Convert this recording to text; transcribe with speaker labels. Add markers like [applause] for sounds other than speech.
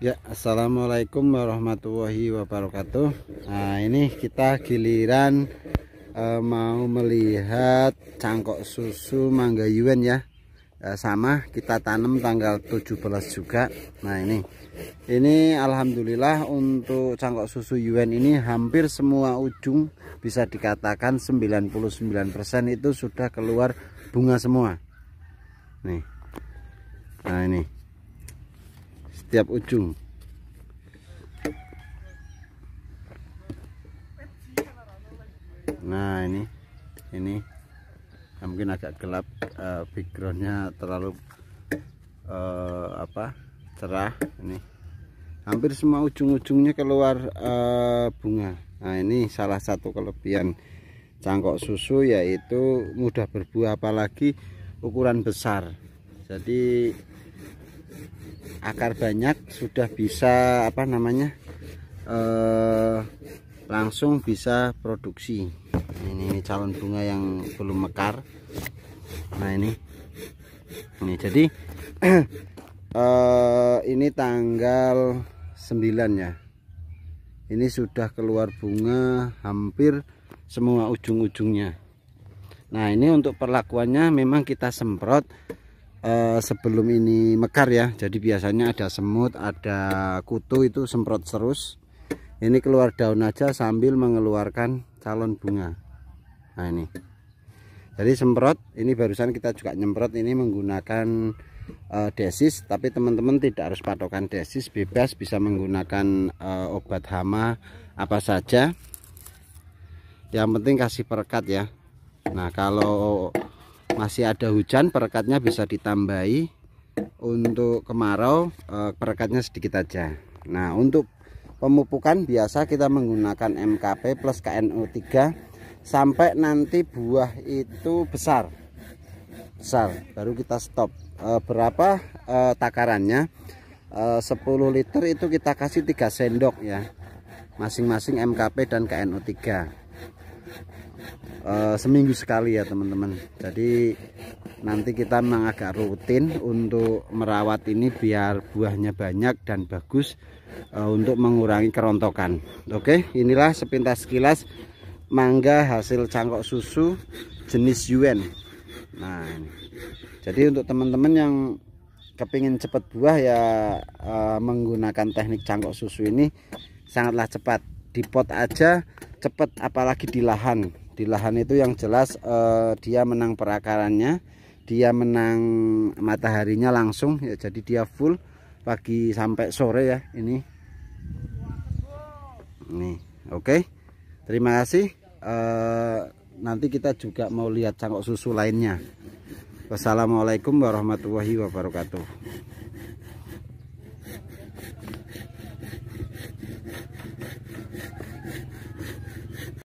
Speaker 1: Ya Assalamualaikum warahmatullahi wabarakatuh Nah ini kita giliran eh, Mau melihat Cangkok susu mangga Yuen ya eh, Sama kita tanam tanggal 17 juga Nah ini Ini Alhamdulillah untuk cangkok susu yuen ini Hampir semua ujung bisa dikatakan 99% itu sudah keluar bunga semua Nih Nah ini setiap ujung nah ini ini ya mungkin agak gelap uh, backgroundnya terlalu uh, apa cerah ini hampir semua ujung-ujungnya keluar uh, bunga nah ini salah satu kelebihan cangkok susu yaitu mudah berbuah apalagi ukuran besar jadi akar banyak sudah bisa apa namanya eh, langsung bisa produksi ini calon bunga yang belum mekar nah ini ini jadi [clears throat] eh, ini tanggal 9 ya ini sudah keluar bunga hampir semua ujung-ujungnya nah ini untuk perlakuannya memang kita semprot Eh, sebelum ini mekar ya jadi biasanya ada semut ada kutu itu semprot terus ini keluar daun aja sambil mengeluarkan calon bunga nah ini jadi semprot ini barusan kita juga nyemprot ini menggunakan uh, desis tapi teman-teman tidak harus patokan desis bebas bisa menggunakan uh, obat hama apa saja yang penting kasih perekat ya Nah kalau masih ada hujan perekatnya bisa ditambahi untuk kemarau eh, perekatnya sedikit aja nah untuk pemupukan biasa kita menggunakan MKP plus KNO3 sampai nanti buah itu besar besar baru kita stop eh, berapa eh, takarannya 10 liter itu kita kasih 3 sendok ya masing-masing MKP dan KNO3 Eh, seminggu sekali ya teman-teman jadi nanti kita memang agak rutin untuk merawat ini biar buahnya banyak dan bagus uh, untuk mengurangi kerontokan oke inilah sepintas sekilas mangga hasil cangkok susu jenis un. nah ini. jadi untuk teman-teman yang kepingin cepat buah ya uh, menggunakan teknik cangkok susu ini sangatlah cepat di pot aja cepat apalagi di lahan di lahan itu yang jelas eh, dia menang perakarannya dia menang mataharinya langsung ya jadi dia full pagi sampai sore ya ini nih oke okay. terima kasih eh, nanti kita juga mau lihat cangkok susu lainnya wassalamualaikum warahmatullahi wabarakatuh